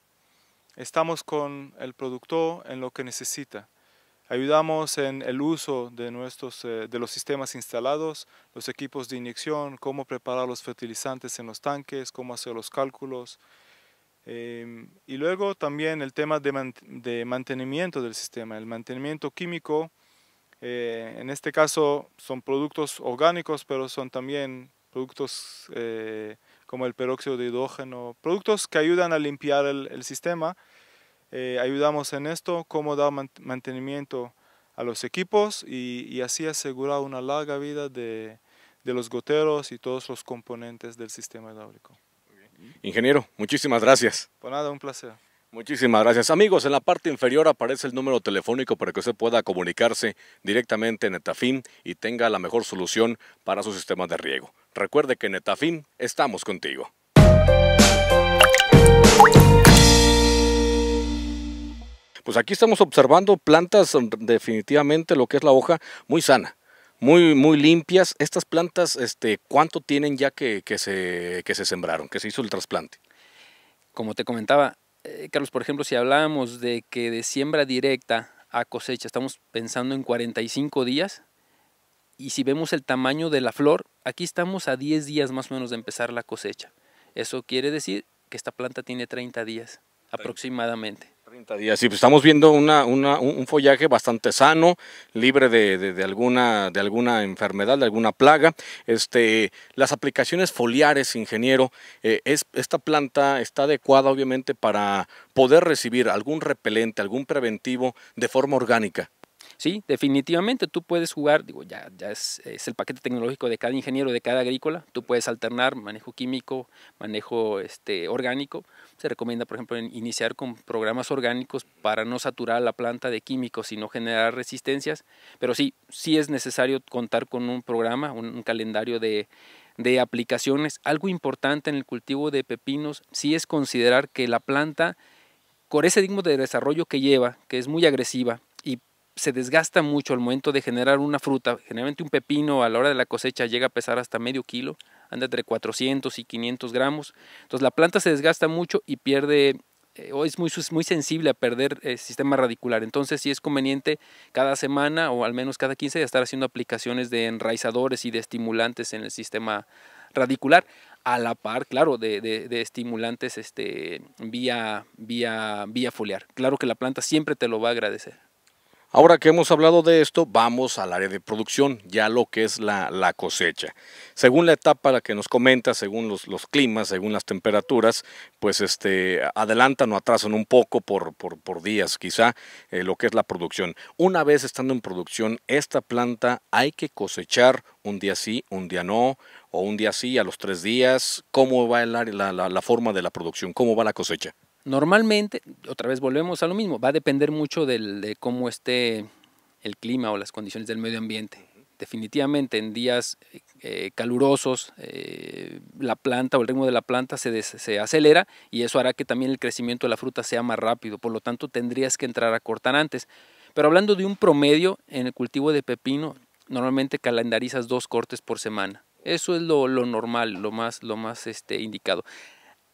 estamos con el productor en lo que necesita. Ayudamos en el uso de, nuestros, eh, de los sistemas instalados, los equipos de inyección, cómo preparar los fertilizantes en los tanques, cómo hacer los cálculos. Em, y luego también el tema de, mantenimiento del sistema, el mantenimiento químico eh, en este caso son productos orgánicos, pero son también productos eh, como el peróxido de hidrógeno, productos que ayudan a limpiar el, sistema. Eh, ayudamos en esto, cómo dar mantenimiento a los equipos y, así asegurar una larga vida de, de los goteros y todos los componentes del sistema hidráulico. Ingeniero, muchísimas gracias. Por nada, un placer. Muchísimas gracias. Amigos, en la parte inferior aparece el número telefónico para que usted pueda comunicarse directamente en Netafim y tenga la mejor solución para su sistema de riego. Recuerde que en Netafim estamos contigo. Pues aquí estamos observando plantas definitivamente lo que es la hoja muy sana. Muy, muy limpias. Estas plantas, este, ¿cuánto tienen ya que, se, que se sembraron, que se hizo el trasplante? Como te comentaba, eh, Carlos, por ejemplo, si hablábamos de que de siembra directa a cosecha, estamos pensando en 45 días, y si vemos el tamaño de la flor, aquí estamos a 10 días más o menos de empezar la cosecha. Eso quiere decir que esta planta tiene 30 días aproximadamente. Pues, estamos viendo un follaje bastante sano, libre de, alguna, de alguna enfermedad, de alguna plaga. Este, las aplicaciones foliares, ingeniero, eh, es, esta planta está adecuada obviamente para poder recibir algún repelente, algún preventivo de forma orgánica. Sí, definitivamente tú puedes jugar, digo, ya, ya es, el paquete tecnológico de cada ingeniero, de cada agrícola, tú puedes alternar manejo químico, manejo este, orgánico. Se recomienda, por ejemplo, iniciar con programas orgánicos para no saturar la planta de químicos y no generar resistencias, pero sí, sí es necesario contar con un programa, un, calendario de, de aplicaciones. Algo importante en el cultivo de pepinos sí es considerar que la planta, con ese ritmo de desarrollo que lleva, que es muy agresiva, y se desgasta mucho al momento de generar una fruta. Generalmente un pepino a la hora de la cosecha llega a pesar hasta medio kilo, anda entre 400 y 500 gramos. Entonces la planta se desgasta mucho y pierde eh, o es muy, muy sensible a perder el eh, sistema radicular. Entonces sí es conveniente cada semana o al menos cada 15 días estar haciendo aplicaciones de enraizadores y de estimulantes en el sistema radicular, a la par, claro, de, de, de estimulantes este, vía, vía, vía foliar. Claro que la planta siempre te lo va a agradecer. Ahora que hemos hablado de esto, vamos al área de producción, ya lo que es la, cosecha. Según la etapa que nos comenta, según los, climas, según las temperaturas, pues este, adelantan o atrasan un poco por, por, días quizá eh, lo que es la producción. Una vez estando en producción, esta planta hay que cosechar un día sí, un día no, o un día sí, a los tres días. ¿Cómo va el la forma de la producción? ¿Cómo va la cosecha? Normalmente, otra vez volvemos a lo mismo, va a depender mucho de cómo esté el clima o las condiciones del medio ambiente. Definitivamente en días eh, calurosos eh, la planta o el ritmo de la planta se, se acelera y eso hará que también el crecimiento de la fruta sea más rápido, por lo tanto tendrías que entrar a cortar antes. Pero hablando de un promedio en el cultivo de pepino, normalmente calendarizas dos cortes por semana. Eso es lo, normal, lo más, lo más este, indicado.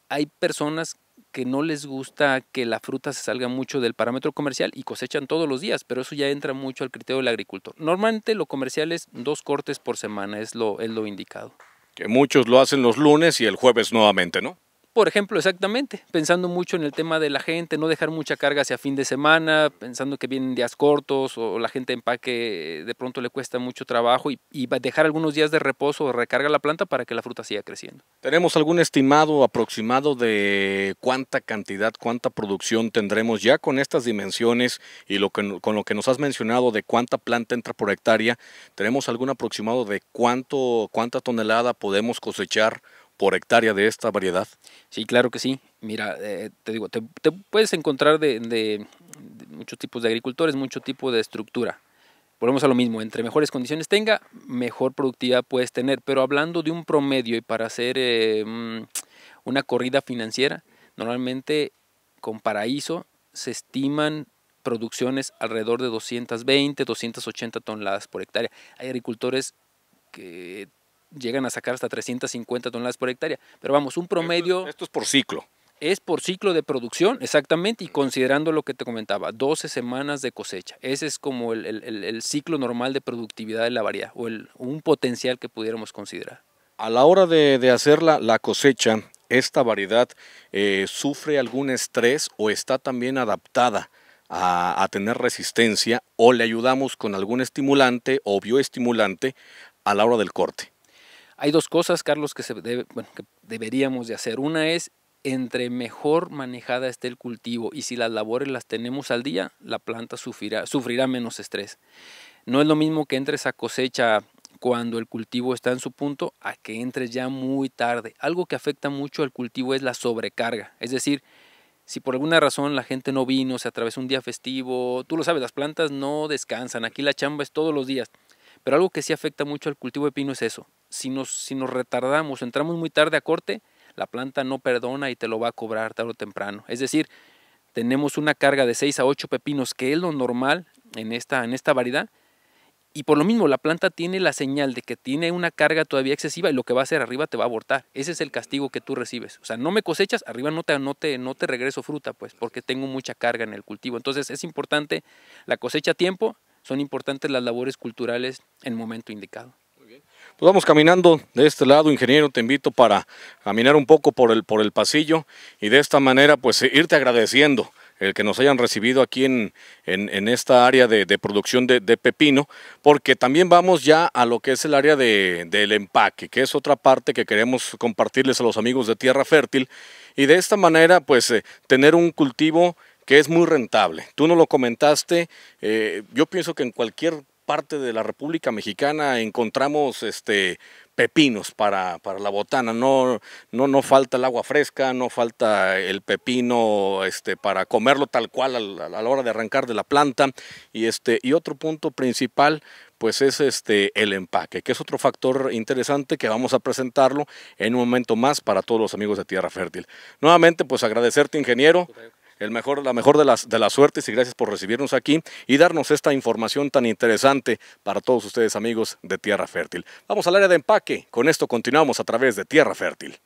Hay personas que no les gusta que la fruta se salga mucho del parámetro comercial y cosechan todos los días, pero eso ya entra mucho al criterio del agricultor. Normalmente lo comercial es dos cortes por semana, es lo, es lo indicado. Que muchos lo hacen los lunes y el jueves nuevamente, ¿no? Por ejemplo, exactamente, pensando mucho en el tema de la gente, no dejar mucha carga hacia fin de semana, pensando que vienen días cortos o la gente empaque eh, de pronto le cuesta mucho trabajo y, dejar algunos días de reposo o recarga la planta para que la fruta siga creciendo. ¿Tenemos algún estimado aproximado de cuánta cantidad, cuánta producción tendremos ya con estas dimensiones y con lo que nos has mencionado de cuánta planta entra por hectárea? ¿Tenemos algún aproximado de cuánto, cuánta tonelada podemos cosechar? por hectárea de esta variedad? Sí, claro que sí. Mira, eh, te digo, te, puedes encontrar de, muchos tipos de agricultores, mucho tipo de estructura. Volvemos a lo mismo, entre mejores condiciones tenga, mejor productividad puedes tener. Pero hablando de un promedio y para hacer eh, mm, una corrida financiera, normalmente con paraíso se estiman producciones alrededor de 220, 280 toneladas por hectárea. Hay agricultores que llegan a sacar hasta 350 toneladas por hectárea. Pero vamos, un promedio... Esto, es por ciclo. Es por ciclo de producción, exactamente, y considerando lo que te comentaba, 12 semanas de cosecha. Ese es como el, ciclo normal de productividad de la variedad, o un potencial que pudiéramos considerar. A la hora de, de hacer la, cosecha, ¿esta variedad eh, sufre algún estrés o está también adaptada a, tener resistencia o le ayudamos con algún estimulante o bioestimulante a la hora del corte? Hay dos cosas, Carlos, que, deberíamos de hacer. Una es, entre mejor manejada esté el cultivo y si las labores las tenemos al día, la planta sufrirá, sufrirá menos estrés. No es lo mismo que entres a cosecha cuando el cultivo está en su punto a que entres ya muy tarde. Algo que afecta mucho al cultivo es la sobrecarga. Es decir, si por alguna razón la gente no vino, se atravesó un día festivo, tú lo sabes, las plantas no descansan. Aquí la chamba es todos los días. Pero algo que sí afecta mucho al cultivo de pino es eso. Si nos, si nos retardamos, entramos muy tarde a corte, la planta no perdona y te lo va a cobrar tarde o temprano. Es decir, tenemos una carga de 6 a 8 pepinos, que es lo normal en esta, en esta variedad. Y por lo mismo, la planta tiene la señal de que tiene una carga todavía excesiva y lo que va a hacer arriba te va a abortar. Ese es el castigo que tú recibes. O sea, no me cosechas, arriba no te, no te, no te regreso fruta, pues, porque tengo mucha carga en el cultivo. Entonces es importante la cosecha a tiempo, son importantes las labores culturales en momento indicado. Pues vamos caminando de este lado, ingeniero, te invito para caminar un poco por el, por el pasillo y de esta manera pues eh, irte agradeciendo el que nos hayan recibido aquí en, en, esta área de, de producción de, pepino, porque también vamos ya a lo que es el área de, del empaque, que es otra parte que queremos compartirles a los amigos de Tierra Fértil, y de esta manera pues eh, tener un cultivo que es muy rentable. Tú no lo comentaste, eh, yo pienso que en cualquier parte de la República Mexicana encontramos este, pepinos para, la botana, no, no, falta el agua fresca, no falta el pepino este, para comerlo tal cual a, la hora de arrancar de la planta y, este, y otro punto principal pues es este, el empaque, que es otro factor interesante que vamos a presentarlo en un momento más para todos los amigos de Tierra Fértil. Nuevamente pues agradecerte ingeniero mejor, la mejor de las, de las suertes y gracias por recibirnos aquí y darnos esta información tan interesante para todos ustedes amigos de Tierra Fértil. Vamos al área de empaque, con esto continuamos a través de Tierra Fértil.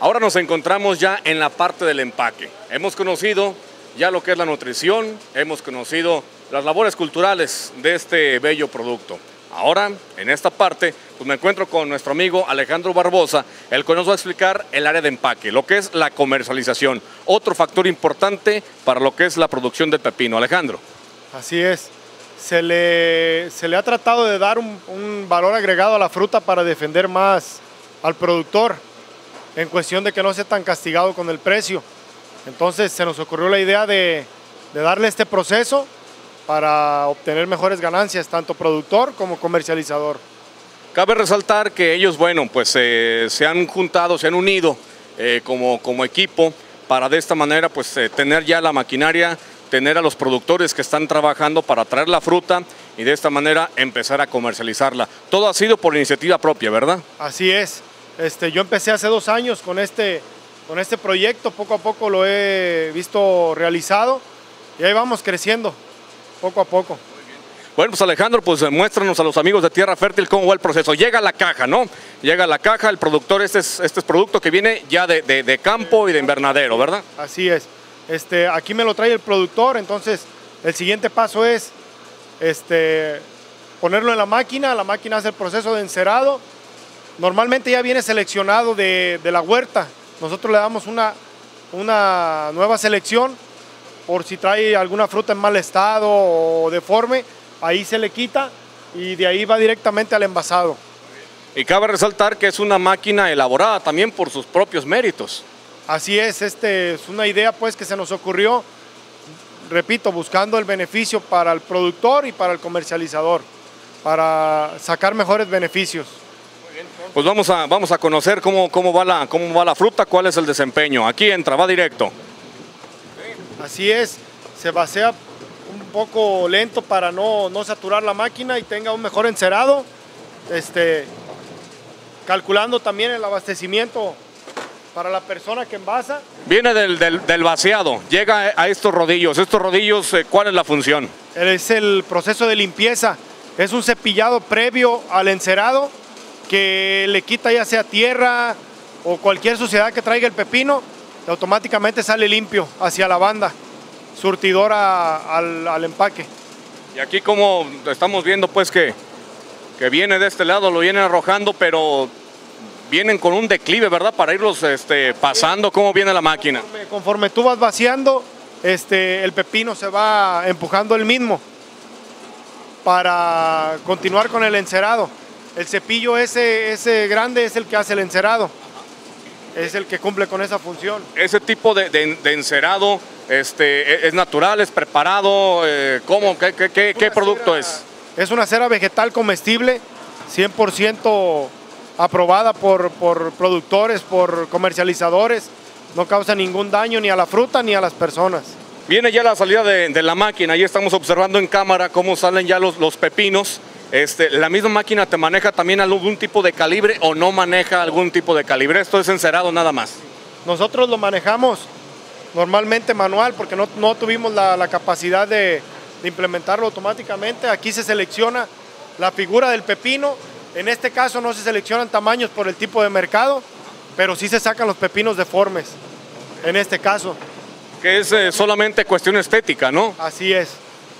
Ahora nos encontramos ya en la parte del empaque. Hemos conocido ya lo que es la nutrición, hemos conocido las labores culturales de este bello producto. Ahora, en esta parte, pues me encuentro con nuestro amigo Alejandro Barbosa, el que nos va a explicar el área de empaque, lo que es la comercialización, otro factor importante para lo que es la producción de pepino. Alejandro. Así es. Se le, se le ha tratado de dar un, valor agregado a la fruta para defender más al productor, en cuestión de que no sea tan castigado con el precio. Entonces se nos ocurrió la idea de, de darle este proceso para obtener mejores ganancias, tanto productor como comercializador. Cabe resaltar que ellos, bueno, pues eh, se han juntado, se han unido eh, como, como equipo para de esta manera pues eh, tener ya la maquinaria, tener a los productores que están trabajando para traer la fruta y de esta manera empezar a comercializarla. Todo ha sido por iniciativa propia, ¿verdad? Así es. Este, yo empecé hace dos años con este, con este proyecto, poco a poco lo he visto realizado y ahí vamos creciendo poco a poco. Bueno, pues Alejandro, pues eh, muéstranos a los amigos de Tierra Fértil cómo va el proceso. Llega la caja, ¿no? Llega la caja, el productor, este es, este producto que viene ya de, campo y de invernadero, ¿verdad? Así es. Este, aquí me lo trae el productor, entonces el siguiente paso es este, ponerlo en la máquina, la máquina hace el proceso de encerado. Normalmente ya viene seleccionado de, la huerta, nosotros le damos una, una nueva selección por si trae alguna fruta en mal estado o deforme, ahí se le quita y de ahí va directamente al envasado. Y cabe resaltar que es una máquina elaborada también por sus propios méritos. Así es, este es una idea pues que se nos ocurrió, repito, buscando el beneficio para el productor y para el comercializador, para sacar mejores beneficios. Pues vamos a, vamos a conocer cómo, va la, cómo va la fruta, cuál es el desempeño. Aquí entra, va directo. Así es, se vacía un poco lento para no, saturar la máquina y tenga un mejor encerado. Este, calculando también el abastecimiento para la persona que envasa. Viene del, del vaciado, llega a estos rodillos. ¿Estos rodillos eh, cuál es la función? Es el proceso de limpieza. Es un cepillado previo al encerado que le quita ya sea tierra o cualquier suciedad que traiga el pepino automáticamente sale limpio hacia la banda, surtidora al, empaque. Y aquí como estamos viendo pues que, que viene de este lado, lo vienen arrojando, pero vienen con un declive, ¿verdad? Para irlos este, pasando, ¿cómo viene la máquina? Conforme, tú vas vaciando, este, el pepino se va empujando el mismo para continuar con el encerado. El cepillo ese, ese grande es el que hace el encerado es el que cumple con esa función. Ese tipo de, encerado este, e, es natural, es preparado, eh, ¿cómo? ¿Qué, producto es? Es una cera vegetal comestible, 100% aprobada por, productores, por comercializadores. No causa ningún daño ni a la fruta ni a las personas. Viene ya la salida de, la máquina, ahí estamos observando en cámara cómo salen ya los, los pepinos. Este, la misma máquina te maneja también algún tipo de calibre o no maneja algún tipo de calibre. Esto es encerado nada más. Nosotros lo manejamos normalmente manual porque no, tuvimos la, capacidad de, implementarlo automáticamente. Aquí se selecciona la figura del pepino. En este caso no se seleccionan tamaños por el tipo de mercado, pero sí se sacan los pepinos deformes, en este caso. Que es eh, solamente cuestión estética, ¿no? Así es,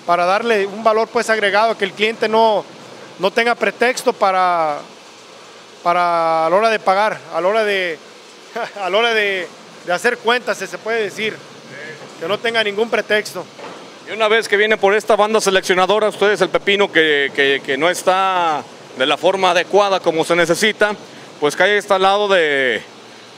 para darle un valor pues agregado, que el cliente no, no tenga pretexto para, para a la hora de pagar, a la hora de, a hora de, hacer cuentas, se puede decir, que no tenga ningún pretexto. Y una vez que viene por esta banda seleccionadora, ustedes el pepino que, no está de la forma adecuada como se necesita, pues cae está al lado del,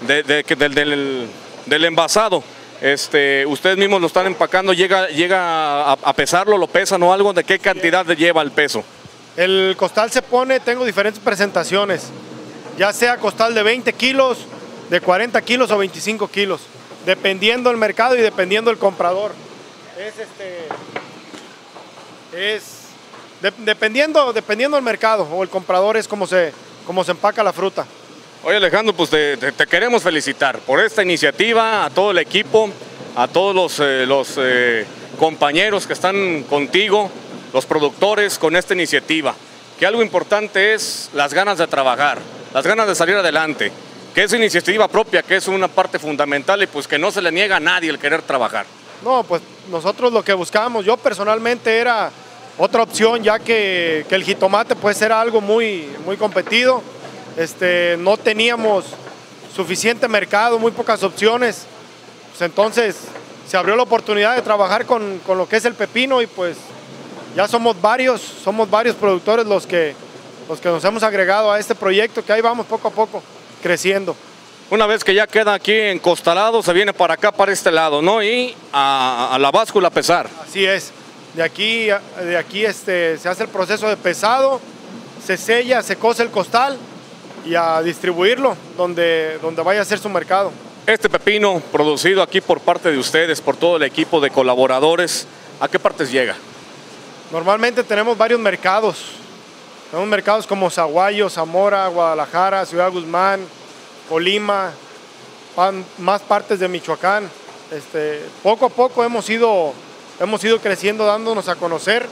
del, envasado. Este, ustedes mismos lo están empacando, llega, llega a, pesarlo, lo pesan o algo, ¿de qué cantidad lleva el peso? El costal se pone, tengo diferentes presentaciones, ya sea costal de 20 kilos, de 40 kilos o 25 kilos, dependiendo el mercado y dependiendo el comprador. Es este, es dependiendo, dependiendo del mercado o el comprador es como se, como se empaca la fruta. Oye Alejandro, pues te, queremos felicitar por esta iniciativa, a todo el equipo, a todos los, eh, eh, compañeros que están contigo los productores con esta iniciativa, que algo importante es las ganas de trabajar, las ganas de salir adelante, que es iniciativa propia, que es una parte fundamental y pues que no se le niega a nadie el querer trabajar. No, pues nosotros lo que buscábamos, yo personalmente era otra opción, ya que, el jitomate puede ser algo muy, muy competido, este, no teníamos suficiente mercado, muy pocas opciones, pues, entonces se abrió la oportunidad de trabajar con, con lo que es el pepino y pues ya somos varios, somos varios productores los que, los que nos hemos agregado a este proyecto, que ahí vamos poco a poco creciendo. Una vez que ya queda aquí en Costalado, se viene para acá, para este lado, ¿no? Y a, la báscula a pesar. Así es. De aquí, de aquí este, se hace el proceso de pesado, se sella, se cose el costal y a distribuirlo donde, donde vaya a ser su mercado. Este pepino producido aquí por parte de ustedes, por todo el equipo de colaboradores, ¿a qué partes llega? Normalmente tenemos varios mercados. Tenemos mercados como Zaguayo, Zamora, Guadalajara, Ciudad Guzmán, Colima, más partes de Michoacán. Este, poco a poco hemos ido, hemos ido creciendo, dándonos a conocer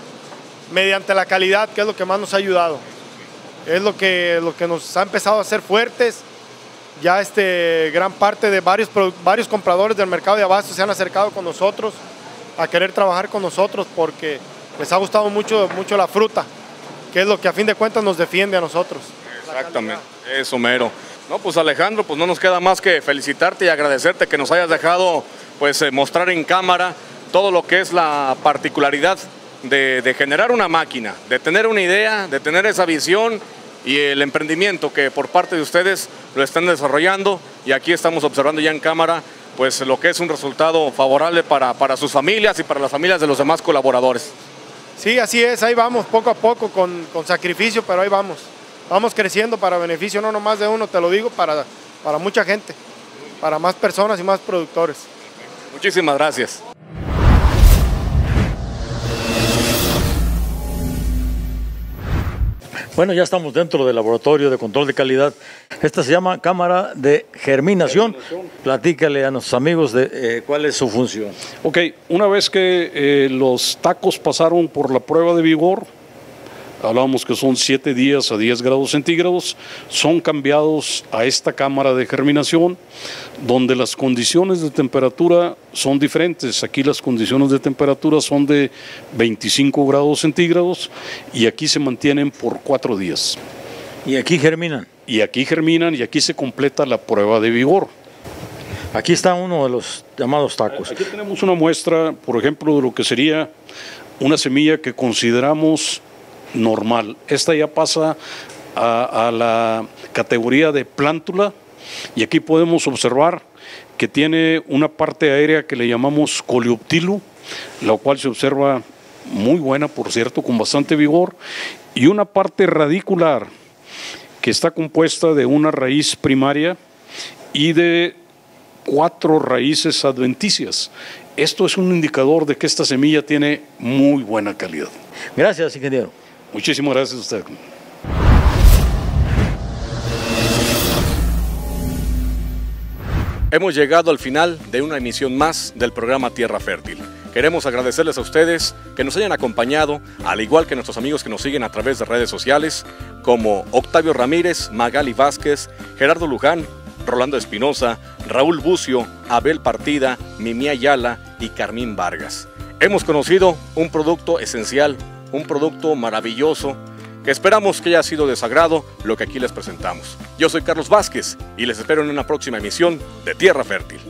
mediante la calidad, que es lo que más nos ha ayudado. Es lo que, lo que nos ha empezado a hacer fuertes. Ya este, gran parte de varios, varios compradores del mercado de abasto se han acercado con nosotros a querer trabajar con nosotros porque pues ha gustado mucho, mucho la fruta, que es lo que a fin de cuentas nos defiende a nosotros. Exactamente, eso mero. No, pues Alejandro, pues no nos queda más que felicitarte y agradecerte que nos hayas dejado pues eh, mostrar en cámara todo lo que es la particularidad de, generar una máquina, de tener una idea, de tener esa visión y el emprendimiento que por parte de ustedes lo están desarrollando y aquí estamos observando ya en cámara pues lo que es un resultado favorable para, para sus familias y para las familias de los demás colaboradores. Sí, así es, ahí vamos poco a poco con, sacrificio, pero ahí vamos. Vamos creciendo para beneficio no nomás de uno, te lo digo, para, para mucha gente, para más personas y más productores. Muchísimas gracias. Bueno, ya estamos dentro del laboratorio de control de calidad. Esta se llama Cámara de Germinación. Platícale a nuestros amigos de eh, cuál es su función. Ok, una vez que eh, los tacos pasaron por la prueba de vigor, hablábamos que son 7 días a 10 grados centígrados, son cambiados a esta cámara de germinación, donde las condiciones de temperatura son diferentes. Aquí las condiciones de temperatura son de 25 grados centígrados y aquí se mantienen por 4 días. ¿Y aquí germinan? Y aquí germinan y aquí se completa la prueba de vigor. Aquí está uno de los llamados tacos. Aquí tenemos una muestra, por ejemplo, de lo que sería una semilla que consideramos normal. Esta ya pasa a, la categoría de plántula y aquí podemos observar que tiene una parte aérea que le llamamos coleoptilo, la cual se observa muy buena, por cierto, con bastante vigor, y una parte radicular que está compuesta de una raíz primaria y de cuatro raíces adventicias. Esto es un indicador de que esta semilla tiene muy buena calidad. Gracias, ingeniero. Muchísimas gracias a usted. Hemos llegado al final de una emisión más del programa Tierra Fértil. Queremos agradecerles a ustedes que nos hayan acompañado, al igual que nuestros amigos que nos siguen a través de redes sociales, como Octavio Ramírez, Magali Vázquez, Gerardo Luján, Rolando Espinosa, Raúl Bucio, Abel Partida, Mimía Ayala y Carmín Vargas. Hemos conocido un producto esencial un producto maravilloso que esperamos que haya sido de sagrado lo que aquí les presentamos. Yo soy Carlos Vázquez y les espero en una próxima emisión de Tierra Fértil.